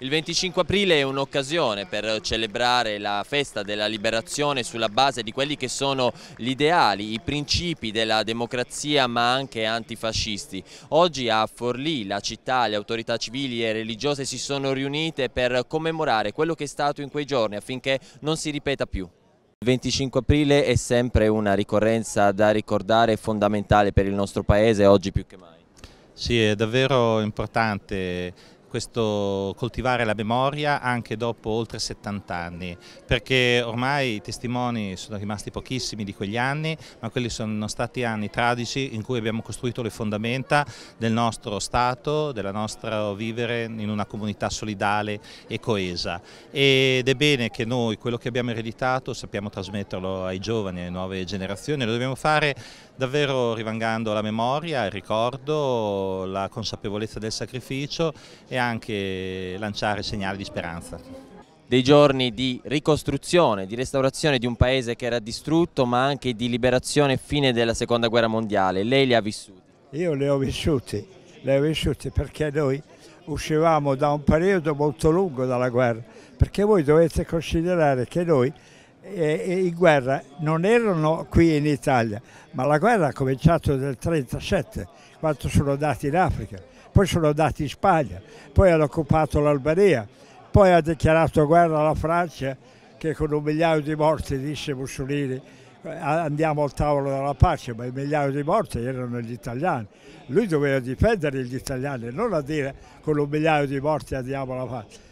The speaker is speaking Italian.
Il 25 aprile è un'occasione per celebrare la festa della liberazione sulla base di quelli che sono gli ideali, i principi della democrazia ma anche antifascisti. Oggi a Forlì la città, le autorità civili e religiose si sono riunite per commemorare quello che è stato in quei giorni affinché non si ripeta più. Il 25 aprile è sempre una ricorrenza da ricordare fondamentale per il nostro paese oggi più che mai. Sì, è davvero importante questo coltivare la memoria anche dopo oltre 70 anni, perché ormai i testimoni sono rimasti pochissimi di quegli anni, ma quelli sono stati anni tragici in cui abbiamo costruito le fondamenta del nostro Stato, del nostro vivere in una comunità solidale e coesa. Ed è bene che noi quello che abbiamo ereditato sappiamo trasmetterlo ai giovani, alle nuove generazioni, lo dobbiamo fare davvero rivangando la memoria, il ricordo, la consapevolezza del sacrificio e anche anche lanciare segnali di speranza. Dei giorni di ricostruzione, di restaurazione di un paese che era distrutto ma anche di liberazione fine della seconda guerra mondiale, lei li ha vissuti? Io li ho vissuti, li ho vissuti perché noi uscivamo da un periodo molto lungo dalla guerra, perché voi dovete considerare che noi in guerra non erano qui in Italia, ma la guerra ha cominciato nel 1937, quando sono andati in Africa, poi sono andati in Spagna, poi hanno occupato l'Albania, poi ha dichiarato guerra alla Francia che con un migliaio di morti disse Mussolini eh, andiamo al tavolo della pace, ma il migliaio di morti erano gli italiani. Lui doveva difendere gli italiani, non a dire con un migliaio di morti andiamo alla pace.